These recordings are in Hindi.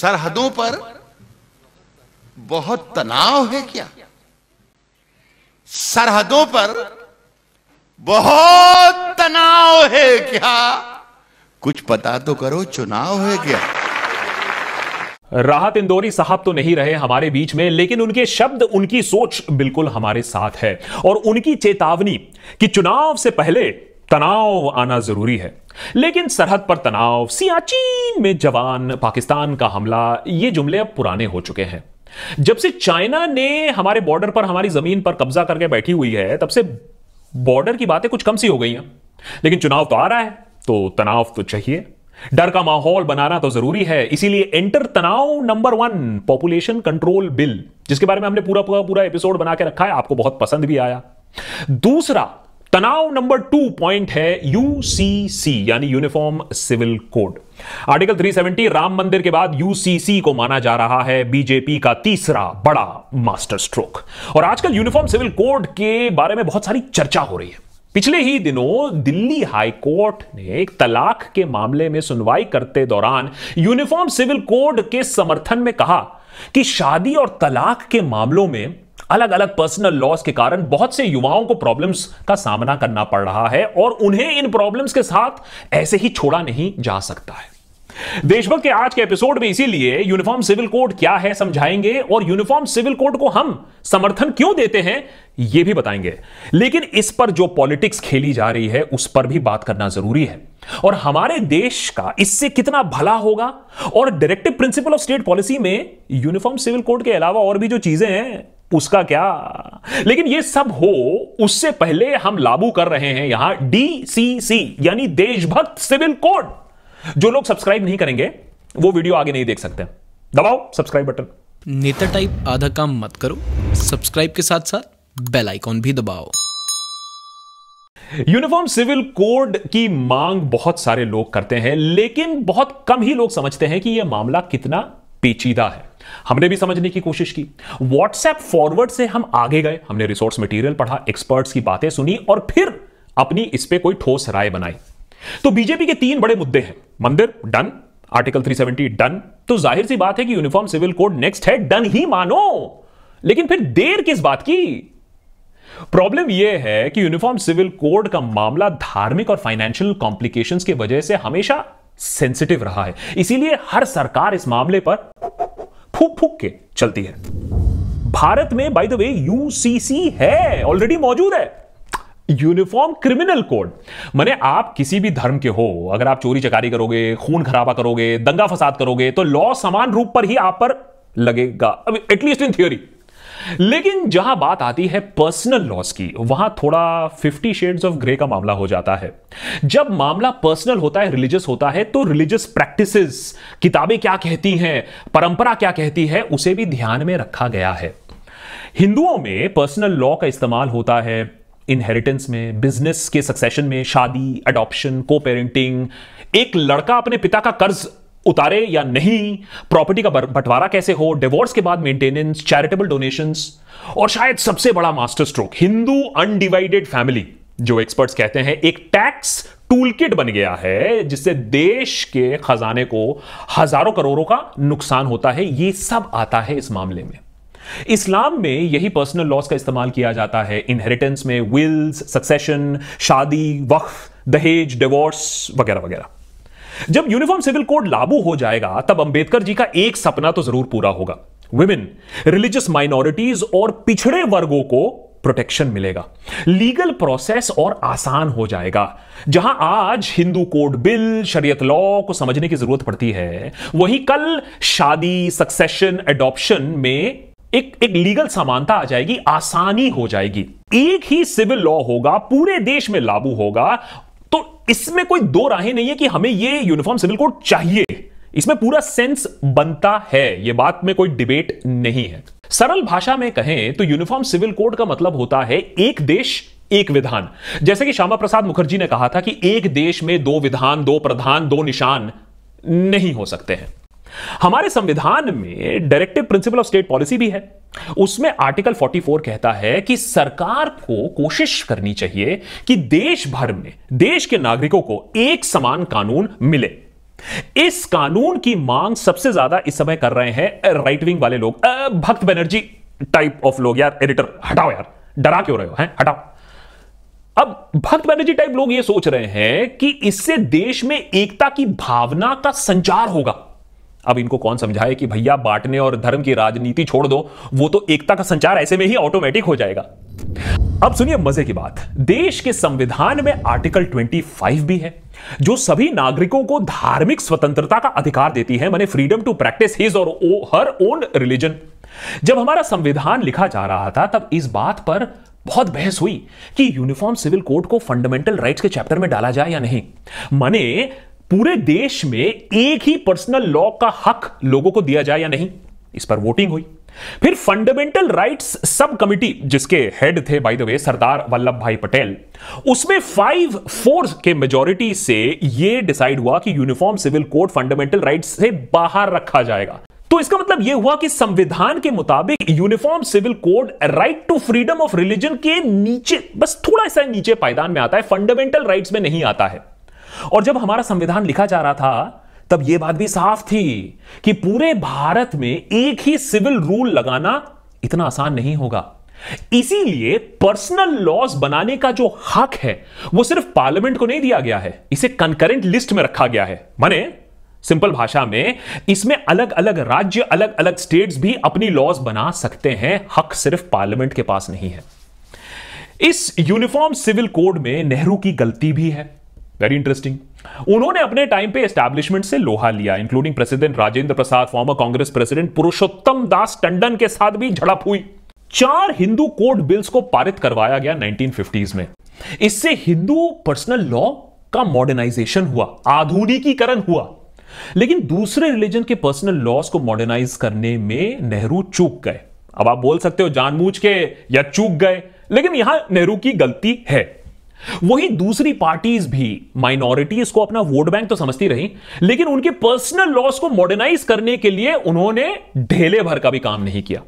सरहदों पर बहुत तनाव है क्या सरहदों पर बहुत तनाव है क्या कुछ पता तो करो चुनाव है क्या राहत इंदौरी साहब तो नहीं रहे हमारे बीच में लेकिन उनके शब्द उनकी सोच बिल्कुल हमारे साथ है और उनकी चेतावनी कि चुनाव से पहले तनाव आना जरूरी है लेकिन सरहद पर तनाव सियाचीन में जवान पाकिस्तान का हमला ये जुमले अब पुराने हो चुके हैं जब से चाइना ने हमारे बॉर्डर पर हमारी जमीन पर कब्जा करके बैठी हुई है तब से बॉर्डर की बातें कुछ कम सी हो गई हैं लेकिन चुनाव तो आ रहा है तो तनाव तो चाहिए डर का माहौल बनाना तो जरूरी है इसीलिए एंटर तनाव number one population control bill जिसके बारे में हमने पूरा पूरा पूरा एपिसोड बना के रखा है आपको बहुत पसंद भी आया दूसरा तनाव नंबर टू पॉइंट है यूसीसी यानी uniform civil code article 370 Ram मंदिर के बाद यूसीसी को माना जा रहा है बीजेपी का तीसरा बड़ा मास्टर स्ट्रोक और आजकल यूनिफॉर्म सिविल कोड के बारे में बहुत सारी चर्चा हो रही है पिछले ही दिनों दिल्ली हाई कोर्ट ने एक तलाक के मामले में सुनवाई करते दौरान यूनिफॉर्म सिविल कोड के समर्थन में कहा कि शादी और तलाक के मामलों में अलग अलग पर्सनल लॉस के कारण बहुत से युवाओं को प्रॉब्लम्स का सामना करना पड़ रहा है और उन्हें इन प्रॉब्लम्स के साथ ऐसे ही छोड़ा नहीं जा सकता है देशभक्त के आज के एपिसोड में इसीलिए यूनिफॉर्म सिविल कोड क्या है समझाएंगे और यूनिफॉर्म सिविल कोड को हम समर्थन क्यों देते हैं यह भी बताएंगे लेकिन इस पर जो पॉलिटिक्स खेली जा रही है उस पर भी बात करना जरूरी है और हमारे देश का इससे कितना भला होगा और directive principle of state policy में यूनिफॉर्म सिविल कोड के अलावा और भी जो चीजें हैं उसका क्या लेकिन ये सब हो उससे पहले हम लागू कर रहे हैं यहां डीसीसी यानी देशभक्त सिविल कोड जो लोग सब्सक्राइब नहीं करेंगे वो वीडियो आगे नहीं देख सकते दबाओ सब्सक्राइब बटन नेता टाइप आधा काम मत करो सब्सक्राइब के साथ साथ बेल आइकॉन भी दबाओ यूनिफॉर्म सिविल कोड की मांग बहुत सारे लोग करते हैं लेकिन बहुत कम ही लोग समझते हैं कि यह मामला कितना पेचीदा है हमने भी समझने की कोशिश की व्हाट्सएप फॉरवर्ड से हम आगे गए हमने रिसोर्स मटेरियल पढ़ा एक्सपर्ट्स की बातें सुनी और फिर अपनी इस पर कोई ठोस राय बनाई तो बीजेपी के तीन बड़े मुद्दे हैं मंदिर डन आर्टिकल 370 डन तो जाहिर सी बात है कि यूनिफॉर्म सिविल कोड नेक्स्ट है डन ही मानो लेकिन फिर देर किस बात की प्रॉब्लम यह है कि यूनिफॉर्म सिविल कोड का मामला धार्मिक और फाइनेंशियल कॉम्प्लिकेशंस की वजह से हमेशा सेंसिटिव रहा है इसीलिए हर सरकार इस मामले पर फूक फूक के चलती है भारत में बाय द वे यूसीसी है ऑलरेडी मौजूद है यूनिफॉर्म क्रिमिनल कोड मैंने आप किसी भी धर्म के हो अगर आप चोरी चकारी करोगे खून खराबा करोगे दंगा फसाद करोगे तो लॉ समान रूप पर ही आप पर लगेगा एटलीस्ट इन थियोरी लेकिन जहां बात आती है पर्सनल लॉस की वहां थोड़ा फिफ्टी शेड्स ऑफ ग्रे का मामला हो जाता है जब मामला पर्सनल होता है रिलीजियस होता है तो रिलीजियस प्रैक्टिस किताबें क्या कहती हैं परंपरा क्या कहती है उसे भी ध्यान में रखा गया है हिंदुओं में पर्सनल लॉ का इस्तेमाल होता है इनहेरिटेंस में बिजनेस के सक्सेशन में शादी अडॉप्शन को पेरेंटिंग एक लड़का अपने पिता का कर्ज उतारे या नहीं प्रॉपर्टी का बंटवारा कैसे हो डिवोर्स के बाद मेंटेनेंस चैरिटेबल डोनेशंस और शायद सबसे बड़ा master stroke Hindu undivided family जो एक्सपर्ट्स कहते हैं एक टैक्स टूलकिट बन गया है जिससे देश के खजाने को हजारों करोड़ों का नुकसान होता है ये सब आता है इस मामले में इस्लाम में यही पर्सनल लॉस का इस्तेमाल किया जाता है इनहेरिटेंस में विल्स सक्सेशन शादी वक्फ दहेज डिवोर्स वगैरह वगैरह जब यूनिफॉर्म सिविल कोड लागू हो जाएगा तब अंबेडकर जी का एक सपना तो जरूर पूरा होगा विमेन रिलीजियस माइनॉरिटीज और पिछड़े वर्गों को प्रोटेक्शन मिलेगा लीगल प्रोसेस और आसान हो जाएगा जहां आज हिंदू कोड बिल शरीयत लॉ को समझने की जरूरत पड़ती है वहीं कल शादी सक्सेशन एडॉप्शन में एक एक लीगल समानता आ जाएगी आसानी हो जाएगी एक ही सिविल लॉ होगा पूरे देश में लागू होगा तो इसमें कोई दो राहें नहीं है कि हमें ये यूनिफॉर्म सिविल कोड चाहिए इसमें पूरा सेंस बनता है यह बात में कोई डिबेट नहीं है सरल भाषा में कहें तो यूनिफॉर्म सिविल कोड का मतलब होता है एक देश एक विधान जैसे कि श्यामा प्रसाद मुखर्जी ने कहा था कि एक देश में दो विधान दो प्रधान दो निशान नहीं हो सकते हैं हमारे संविधान में directive principle of state policy भी है उसमें आर्टिकल 44 कहता है कि सरकार को कोशिश करनी चाहिए कि देश भर में देश के नागरिकों को एक समान कानून मिले इस कानून की मांग सबसे ज्यादा इस समय कर रहे हैं राइट विंग वाले लोग भक्त बनर्जी टाइप ऑफ लोग यार एडिटर हटाओ यार डरा क्यों रहे हो हैं हटाओ अब भक्त बनर्जी टाइप लोग ये सोच रहे हैं कि इससे देश में एकता की भावना का संचार होगा अब इनको कौन समझाए कि भैया बांटने और धर्म की राजनीति छोड़ दो वो तो एकता का संचार ऐसे में ही ऑटोमेटिक हो जाएगा अब सुनिए मजे की बात देश के संविधान में आर्टिकल 25 भी है जो सभी नागरिकों को धार्मिक स्वतंत्रता का अधिकार देती है मैंने फ्रीडम टू प्रैक्टिस हिज और ओ, हर ओन रिलीजन जब हमारा संविधान लिखा जा रहा था तब इस बात पर बहुत बहस हुई कि यूनिफॉर्म सिविल कोड को फंडामेंटल राइट्स के चैप्टर में डाला जाए या नहीं माने पूरे देश में एक ही पर्सनल लॉ का हक लोगों को दिया जाए या नहीं इस पर वोटिंग हुई फिर फंडामेंटल राइट्स सब कमिटी जिसके हेड थे by the way Sardar Vallabh Bhai Patel उसमें फाइव फोर के मेजोरिटी से यह डिसाइड हुआ कि uniform civil code fundamental rights से बाहर रखा जाएगा तो इसका मतलब यह हुआ कि संविधान के मुताबिक uniform civil code right to freedom of religion के नीचे बस थोड़ा सा नीचे पायदान में आता है फंडामेंटल राइट्स में नहीं आता है और जब हमारा संविधान लिखा जा रहा था तब यह बात भी साफ थी कि पूरे भारत में एक ही सिविल रूल लगाना इतना आसान नहीं होगा इसीलिए पर्सनल लॉज बनाने का जो हक है वो सिर्फ पार्लियामेंट को नहीं दिया गया है इसे कंकरेंट लिस्ट में रखा गया है माने सिंपल भाषा में इसमें अलग अलग राज्य अलग अलग स्टेट्स भी अपनी लॉज बना सकते हैं हक सिर्फ पार्लियामेंट के पास नहीं है इस यूनिफॉर्म सिविल कोड में नेहरू की गलती भी है वेरी इंटरेस्टिंग उन्होंने अपने टाइम पे एस्टैब्लिशमेंट से लोहा लिया including president Rajendra Prasad former Congress president Purushottam Das Tandon के साथ भी झड़प हुई चार हिंदू कोड बिल्स को पारित करवाया गया 1950s में इससे हिंदू पर्सनल लॉ का मॉडर्नाइजेशन हुआ आधुनिकीकरण हुआ लेकिन दूसरे रिलीजन के पर्सनल लॉस को मॉडर्नाइज करने में नेहरू चूक गए अब आप बोल सकते हो जानबूझ के या चूक गए लेकिन यहां नेहरू की गलती है वही दूसरी पार्टीज भी माइनॉरिटीज को अपना वोट बैंक तो समझती रही लेकिन उनके पर्सनल लॉस को मॉडर्नाइज करने के लिए उन्होंने ढेले भर का भी काम नहीं किया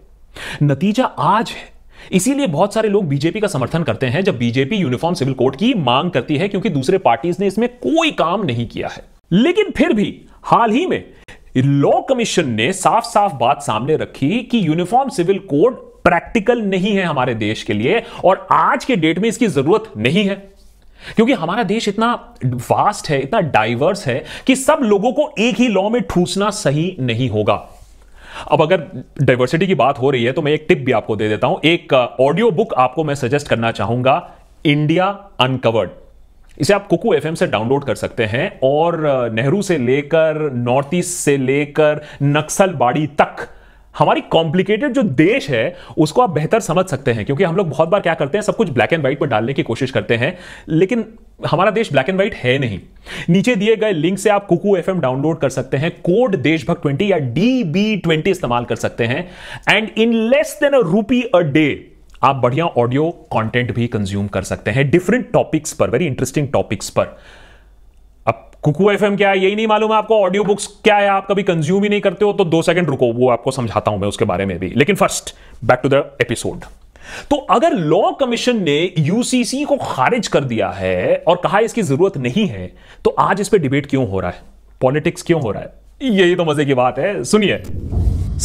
नतीजा आज है इसीलिए बहुत सारे लोग बीजेपी का समर्थन करते हैं जब बीजेपी यूनिफॉर्म सिविल कोड की मांग करती है क्योंकि दूसरे पार्टीज ने इसमें कोई काम नहीं किया है लेकिन फिर भी हाल ही में लॉ कमीशन ने साफ साफ बात सामने रखी कि यूनिफॉर्म सिविल कोड प्रैक्टिकल नहीं है हमारे देश के लिए और आज के डेट में इसकी जरूरत नहीं है क्योंकि हमारा देश इतना वास्ट है इतना डाइवर्स है कि सब लोगों को एक ही लॉ में ठूसना सही नहीं होगा अब अगर डाइवर्सिटी की बात हो रही है तो मैं एक टिप भी आपको दे देता हूं एक ऑडियो uh, बुक आपको मैं सजेस्ट करना चाहूंगा इंडिया अनकवर्ड इसे आप कुकू एफ से डाउनलोड कर सकते हैं और uh, नेहरू से लेकर नॉर्थ ईस्ट से लेकर नक्सलबाड़ी तक हमारी कॉम्प्लिकेटेड जो देश है उसको आप बेहतर समझ सकते हैं क्योंकि हम लोग बहुत बार क्या करते हैं सब कुछ ब्लैक एंड व्हाइट पर डालने की कोशिश करते हैं लेकिन हमारा देश ब्लैक एंड व्हाइट है नहीं नीचे दिए गए लिंक से आप कुकू एफ डाउनलोड कर सकते हैं कोड देशभक्त ट्वेंटी या डी बी ट्वेंटी इस्तेमाल कर सकते हैं and in less than a rupee a day आप बढ़िया ऑडियो कंटेंट भी कंज्यूम कर सकते हैं डिफरेंट टॉपिक्स पर वेरी इंटरेस्टिंग टॉपिक्स पर कुकू एफ क्या है यही नहीं मालूम है आपको ऑडियो बुक्स क्या है आप कभी कंज्यूम ही नहीं करते हो तो दो सेकंड रुको वो आपको समझाता हूं मैं उसके बारे में भी लेकिन first back to the episode तो अगर लॉ कमीशन ने यूसीसी को खारिज कर दिया है और कहा इसकी जरूरत नहीं है तो आज इस पर डिबेट क्यों हो रहा है पॉलिटिक्स क्यों हो रहा है यही तो मजे की बात है सुनिए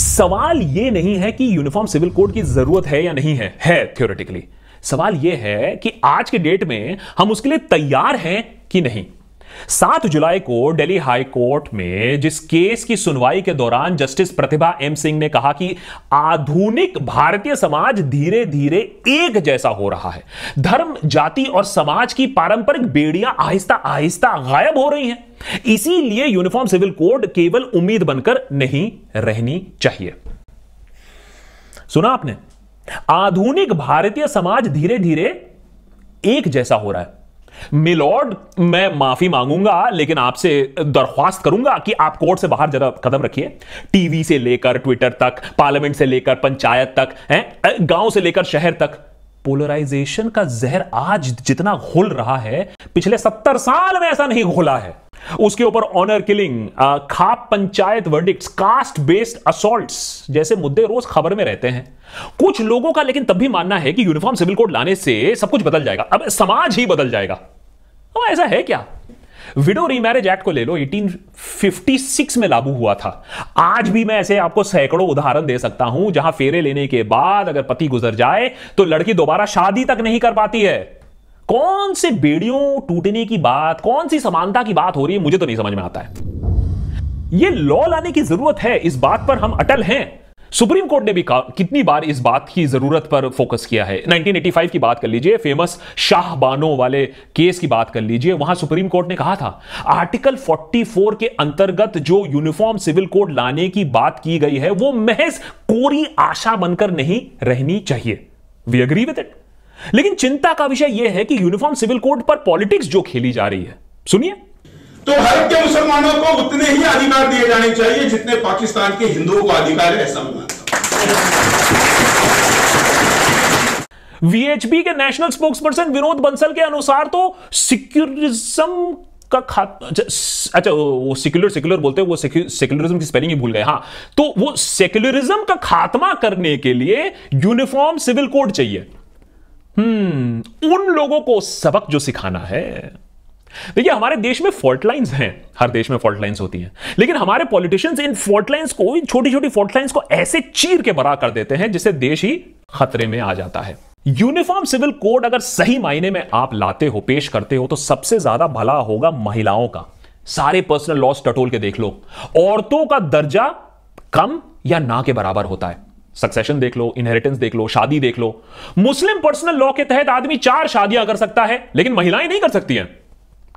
सवाल यह नहीं है कि यूनिफॉर्म सिविल कोड की जरूरत है या नहीं है है थ्योरेटिकली सवाल यह है कि आज के डेट में हम उसके लिए तैयार हैं कि नहीं सात जुलाई को दिल्ली हाई कोर्ट में जिस केस की सुनवाई के दौरान जस्टिस प्रतिभा एम सिंह ने कहा कि आधुनिक भारतीय समाज धीरे धीरे एक जैसा हो रहा है धर्म जाति और समाज की पारंपरिक बेड़ियां आहिस्ता आहिस्ता गायब हो रही हैं इसीलिए यूनिफॉर्म सिविल कोड केवल उम्मीद बनकर नहीं रहनी चाहिए सुना आपने आधुनिक भारतीय समाज धीरे धीरे एक जैसा हो रहा है मिलोर्ड मैं माफी मांगूंगा लेकिन आपसे दरख्वास्त करूंगा कि आप कोर्ट से बाहर जरा कदम रखिए टीवी से लेकर ट्विटर तक पार्लियामेंट से लेकर पंचायत तक हैं गांव से लेकर शहर तक पोलराइजेशन का जहर आज जितना घुल रहा है पिछले सत्तर साल में ऐसा नहीं घुला है उसके ऊपर honour killing khap panchayat verdict caste based assault जैसे मुद्दे रोज खबर में रहते हैं कुछ लोगों का लेकिन तब भी मानना है कि यूनिफॉर्म सिविल कोड लाने से सब कुछ बदल जाएगा अब समाज ही बदल जाएगा अब ऐसा है क्या विडो रीमैरिज एक्ट को ले लो 1856 में लागू हुआ था आज भी मैं ऐसे आपको सैकड़ों उदाहरण दे सकता हूं जहां फेरे लेने के बाद अगर पति गुजर जाए तो लड़की दोबारा शादी तक नहीं कर पाती है कौन से बेड़ियों टूटने की बात कौन सी समानता की बात हो रही है मुझे तो नहीं समझ में आता है यह लॉ लाने की जरूरत है इस बात पर हम अटल हैं सुप्रीम कोर्ट ने भी कितनी बार इस बात की जरूरत पर फोकस किया है 1985 की बात कर लीजिए फेमस शाह बानो वाले केस की बात कर लीजिए वहां सुप्रीम कोर्ट ने कहा था आर्टिकल 44 के अंतर्गत जो यूनिफॉर्म सिविल कोड लाने की बात की गई है वो महज कोरी आशा बनकर नहीं रहनी चाहिए वी अग्री विद इट लेकिन चिंता का विषय यह है कि यूनिफॉर्म सिविल कोड पर पॉलिटिक्स जो खेली जा रही है सुनिए तो भारत के मुसलमानों को उतने ही अधिकार दिए जाने चाहिए जितने पाकिस्तान के हिंदुओं को अधिकार है ऐसा वीएचपी के नेशनल स्पोक्सपर्सन विनोद बंसल के अनुसार तो सिक्योरिज्म का खात्मा अच्छा, अच्छा वो सेक्युलर सेक्युलर बोलते हैं वो सेक्युलरिज्म की स्पेलिंग ही भूल गए हाँ तो वो सेक्युलरिज्म का खात्मा करने के लिए यूनिफॉर्म सिविल कोड चाहिए हम्म उन लोगों को सबक जो सिखाना है देखिए हमारे देश में फॉल्ट लाइंस हैं हर देश में फॉल्ट लाइंस होती हैं लेकिन हमारे पॉलिटिशियंस इन फॉल्ट लाइंस को इन छोटी छोटी फॉल्ट लाइंस को ऐसे चीर के बरा कर देते हैं जिससे देश ही खतरे में आ जाता है यूनिफॉर्म सिविल कोड अगर सही मायने में आप लाते हो पेश करते हो तो सबसे ज्यादा भला होगा महिलाओं का सारे पर्सनल लॉस टटोल के देख लो औरतों का दर्जा कम या ना के बराबर होता है सक्सेशन देख लो इनहेरिटेंस देख लो शादी देख लो मुस्लिम पर्सनल लॉ के तहत आदमी चार शादियां कर सकता है लेकिन महिलाएं नहीं कर सकती हैं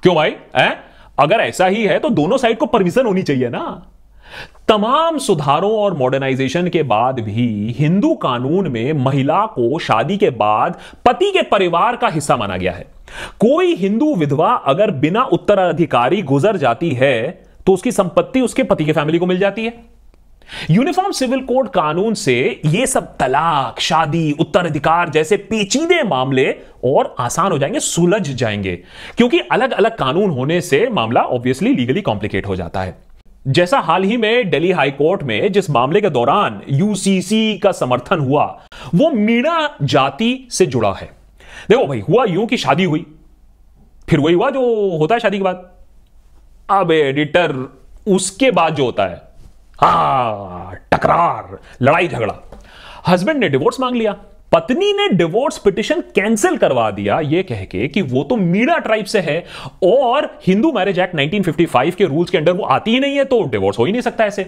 क्यों भाई ए? अगर ऐसा ही है तो दोनों साइड को परमिशन होनी चाहिए ना तमाम सुधारों और मॉडर्नाइजेशन के बाद भी हिंदू कानून में महिला को शादी के बाद पति के परिवार का हिस्सा माना गया है कोई हिंदू विधवा अगर बिना उत्तराधिकारी गुजर जाती है तो उसकी संपत्ति उसके पति के फैमिली को मिल जाती है यूनिफॉर्म सिविल कोड कानून से ये सब तलाक शादी उत्तराधिकार जैसे पेचीदे मामले और आसान हो जाएंगे सुलझ जाएंगे क्योंकि अलग अलग कानून होने से मामला ऑब्वियसली लीगली कॉम्प्लिकेट हो जाता है जैसा हाल ही में दिल्ली हाई कोर्ट में जिस मामले के दौरान यूसीसी का समर्थन हुआ वो मीणा जाति से जुड़ा है देखो भाई हुआ यूं कि शादी हुई फिर वही हुआ जो होता है शादी के बाद अब एडिटर उसके बाद जो होता है टकरार लड़ाई झगड़ा हस्बैंड ने डिवोर्स मांग लिया पत्नी ने डिवोर्स पिटिशन कैंसिल करवा दिया यह कह के कि वो तो मीरा ट्राइब से है और हिंदू मैरिज एक्ट 1955 के रूल्स के अंडर वो आती ही नहीं है तो डिवोर्स हो ही नहीं सकता ऐसे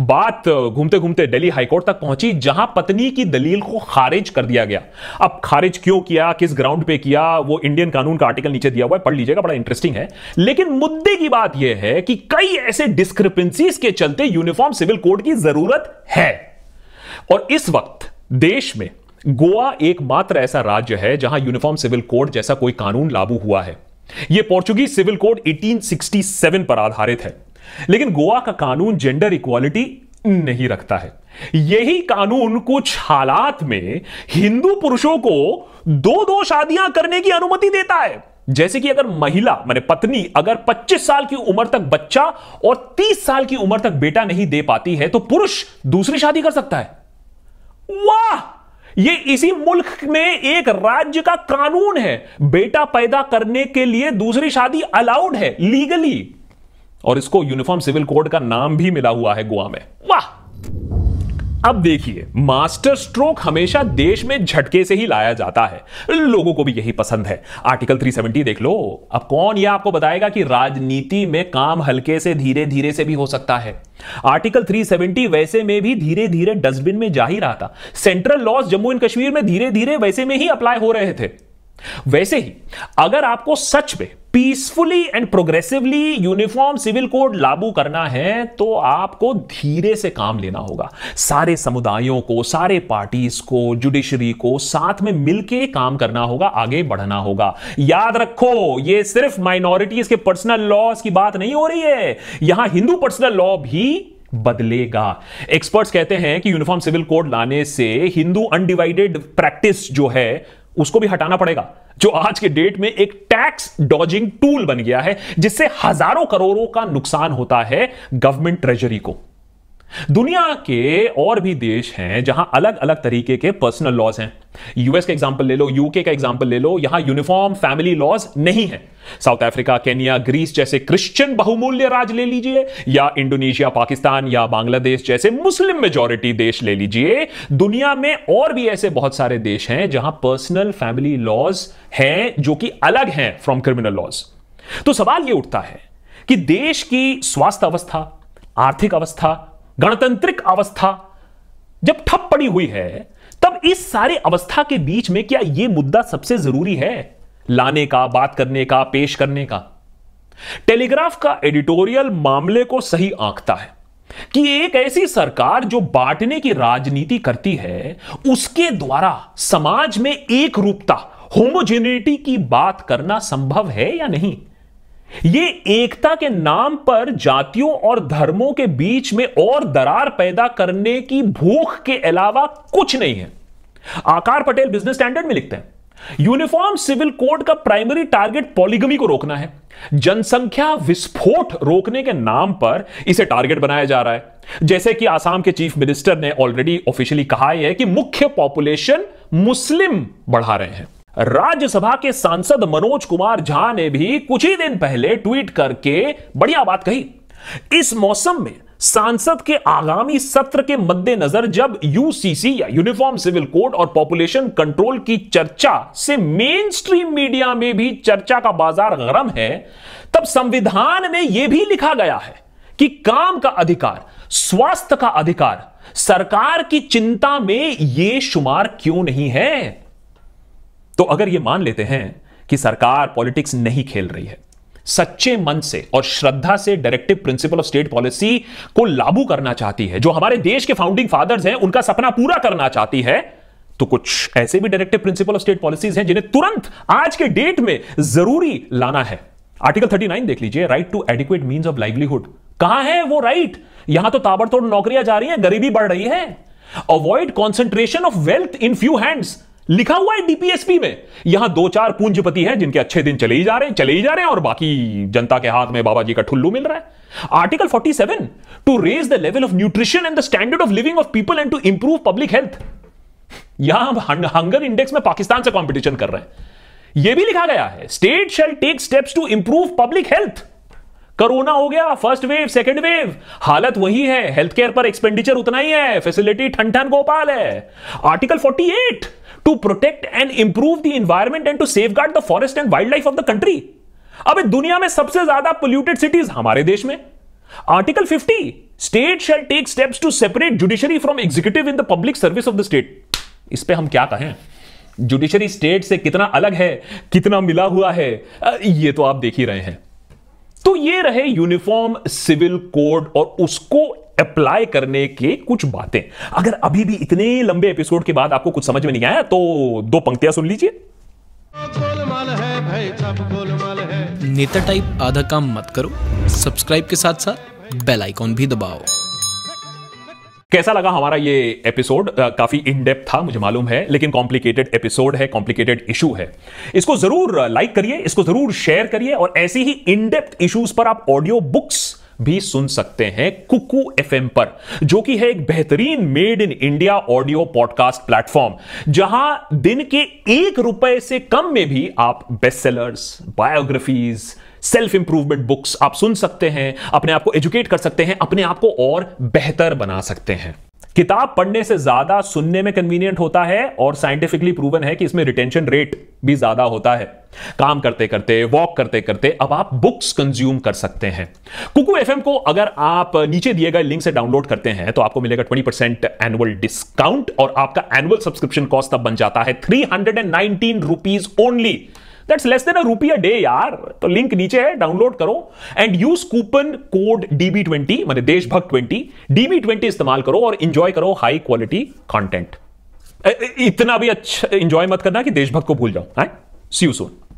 बात घूमते घूमते दिल्ली हाईकोर्ट तक पहुंची जहां पत्नी की दलील को खारिज कर दिया गया अब खारिज क्यों किया किस ग्राउंड पे किया वो इंडियन कानून का आर्टिकल नीचे दिया हुआ है पढ़ लीजिएगा बड़ा इंटरेस्टिंग है लेकिन मुद्दे की बात यह है कि कई ऐसे डिस्क्रिपेंसीज के चलते यूनिफॉर्म सिविल कोड की जरूरत है और इस वक्त देश में गोवा एकमात्र ऐसा राज्य है जहां यूनिफॉर्म सिविल कोड जैसा कोई कानून लागू हुआ है यह पोर्चुगीज सिविल कोड 1867 पर आधारित है लेकिन गोवा का कानून जेंडर इक्वालिटी नहीं रखता है यही कानून कुछ हालात में हिंदू पुरुषों को दो दो शादियां करने की अनुमति देता है जैसे कि अगर महिला मैंने पत्नी अगर 25 साल की उम्र तक बच्चा और 30 साल की उम्र तक बेटा नहीं दे पाती है तो पुरुष दूसरी शादी कर सकता है वाह ये इसी मुल्क में एक राज्य का कानून है बेटा पैदा करने के लिए दूसरी शादी अलाउड है लीगली और इसको यूनिफॉर्म सिविल कोड का नाम भी मिला हुआ है गोवा में वाह अब देखिए मास्टर स्ट्रोक हमेशा देश में झटके से ही लाया जाता है लोगों को भी यही पसंद है आर्टिकल 370 देख लो अब कौन यह आपको बताएगा कि राजनीति में काम हल्के से धीरे धीरे से भी हो सकता है आर्टिकल 370 वैसे में भी धीरे धीरे डस्टबिन में जा ही रहा था central laws Jammu and Kashmir में धीरे धीरे वैसे में ही अप्लाई हो रहे थे वैसे ही अगर आपको सच में peacefully and progressively uniform civil code लागू करना है तो आपको धीरे से काम लेना होगा सारे समुदायों को सारे पार्टीज को जुडिशरी को साथ में मिलके काम करना होगा आगे बढ़ना होगा याद रखो ये सिर्फ माइनॉरिटीज के पर्सनल लॉस की बात नहीं हो रही है यहां हिंदू पर्सनल लॉ भी बदलेगा एक्सपर्ट्स कहते हैं कि यूनिफॉर्म सिविल कोड लाने से हिंदू अनडिवाइडेड प्रैक्टिस जो है उसको भी हटाना पड़ेगा जो आज के डेट में एक टैक्स डॉजिंग टूल बन गया है जिससे हजारों करोड़ों का नुकसान होता है गवर्नमेंट ट्रेजरी को दुनिया के और भी देश हैं जहां अलग अलग तरीके के पर्सनल लॉज हैं यूएस का एग्जाम्पल ले लो यूके का एग्जाम्पल ले लो यहां यूनिफॉर्म फैमिली लॉज नहीं है साउथ अफ्रीका केनिया ग्रीस जैसे क्रिश्चियन बहुमूल्य राज्य ले लीजिए या इंडोनेशिया पाकिस्तान या बांग्लादेश जैसे मुस्लिम मेजोरिटी देश ले लीजिए दुनिया में और भी ऐसे बहुत सारे देश हैं जहां पर्सनल फैमिली लॉज हैं जो कि अलग हैं फ्रॉम क्रिमिनल लॉज तो सवाल यह उठता है कि देश की स्वास्थ्य अवस्था आर्थिक अवस्था गणतंत्रिक अवस्था जब ठप पड़ी हुई है तब इस सारे अवस्था के बीच में क्या यह मुद्दा सबसे जरूरी है लाने का बात करने का पेश करने का टेलीग्राफ का एडिटोरियल मामले को सही आंकता है कि एक ऐसी सरकार जो बांटने की राजनीति करती है उसके द्वारा समाज में एक रूपता होमोजेनिटी की बात करना संभव है या नहीं ये एकता के नाम पर जातियों और धर्मों के बीच में और दरार पैदा करने की भूख के अलावा कुछ नहीं है आकार पटेल बिजनेस स्टैंडर्ड में लिखते हैं यूनिफॉर्म सिविल कोड का प्राइमरी टारगेट पॉलीगमी को रोकना है जनसंख्या विस्फोट रोकने के नाम पर इसे टारगेट बनाया जा रहा है जैसे कि आसाम के चीफ मिनिस्टर ने ऑलरेडी ऑफिशियली कहा है कि मुख्य पॉपुलेशन मुस्लिम बढ़ा रहे हैं राज्यसभा के सांसद मनोज कुमार झा ने भी कुछ ही दिन पहले ट्वीट करके बढ़िया बात कही इस मौसम में सांसद के आगामी सत्र के मद्देनजर जब यूसीसी या यूनिफॉर्म सिविल कोड और पॉपुलेशन कंट्रोल की चर्चा से मेन स्ट्रीम मीडिया में भी चर्चा का बाजार गर्म है तब संविधान में यह भी लिखा गया है कि काम का अधिकार स्वास्थ्य का अधिकार सरकार की चिंता में यह शुमार क्यों नहीं है तो अगर ये मान लेते हैं कि सरकार पॉलिटिक्स नहीं खेल रही है सच्चे मन से और श्रद्धा से directive principle of state policy को लागू करना चाहती है जो हमारे देश के फाउंडिंग फादर्स हैं उनका सपना पूरा करना चाहती है तो कुछ ऐसे भी directive principle of state policies हैं जिन्हें तुरंत आज के डेट में जरूरी लाना है आर्टिकल 39 देख लीजिए right to adequate means of livelihood कहां है वो राइट यहां तो ताबड़तोड़ नौकरियां जा रही हैं गरीबी बढ़ रही है avoid concentration of wealth in few hands लिखा हुआ है डीपीएसपी में यहां दो चार पूंजपति हैं जिनके अच्छे दिन चले ही जा रहे हैं चले ही जा रहे हैं और बाकी जनता के हाथ में बाबा जी का ठुल्लू मिल रहा है article 47 to raise the level of nutrition and the standard of living of people and to improve public health यहां हंगर इंडेक्स में पाकिस्तान से कॉम्पिटिशन कर रहे हैं यह भी लिखा गया है state shall take steps to improve public health corona हो गया फर्स्ट वेव सेकेंड वेव हालत वही है हेल्थ केयर पर एक्सपेंडिचर उतना ही है फैसिलिटी ठन ठन गोपाल है article 48 to to protect and improve the environment and to the forest and wild life of the country अब दुनिया में सबसे ज्यादा पोल्यूटेड सिटीज हमारे देश में article 50 state shall take steps to separate judiciary from executive in the public service of the state इस पे हम क्या कहें जुडिशरी स्टेट से कितना अलग है कितना मिला हुआ है ये तो आप देख ही रहे हैं तो ये रहे यूनिफॉर्म सिविल कोड और उसको अप्लाई करने के कुछ बातें अगर अभी भी इतने लंबे एपिसोड के बाद आपको कुछ समझ में नहीं आया तो दो पंक्तियां सुन लीजिए नेता टाइप आधा काम मत करो सब्सक्राइब के साथ साथ बेल आइकॉन भी दबाओ कैसा लगा हमारा ये एपिसोड आ, काफी इन डेप्थ था मुझे मालूम है लेकिन कॉम्प्लिकेटेड एपिसोड है कॉम्प्लिकेटेड इशू है इसको जरूर लाइक करिए इसको जरूर शेयर करिए और ऐसी ही इन डेप्थ इश्यूज पर आप ऑडियो बुक्स भी सुन सकते हैं कुकू एफ पर जो कि है एक बेहतरीन made in India audio podcast platform जहां दिन के एक रुपए से कम में भी आप best sellers biographies self improvement books आप सुन सकते हैं अपने आप को एजुकेट कर सकते हैं अपने आप को और बेहतर बना सकते हैं किताब पढ़ने से ज्यादा सुनने में कन्वीनियंट होता है और साइंटिफिकली प्रूवन है कि इसमें रिटेंशन रेट भी ज्यादा होता है काम करते करते वॉक करते करते अब आप बुक्स कंज्यूम कर सकते हैं कुकू एफ को अगर आप नीचे दिए गए लिंक से डाउनलोड करते हैं तो आपको मिलेगा ट्वेंटी परसेंट एनुअल डिस्काउंट और आपका एनुअल सब्सक्रिप्शन कॉस्ट तब बन जाता है three hundred and nineteen rupees only that's less than a rupee a day यार तो लिंक नीचे है डाउनलोड करो and use coupon code DB twenty मैंने देशभक्त ट्वेंटी डीबी ट्वेंटी इस्तेमाल करो और इंजॉय करो हाई क्वालिटी कॉन्टेंट इतना भी अच्छा इंजॉय मत करना कि देशभक्त को भूल जाओ सी यू सोन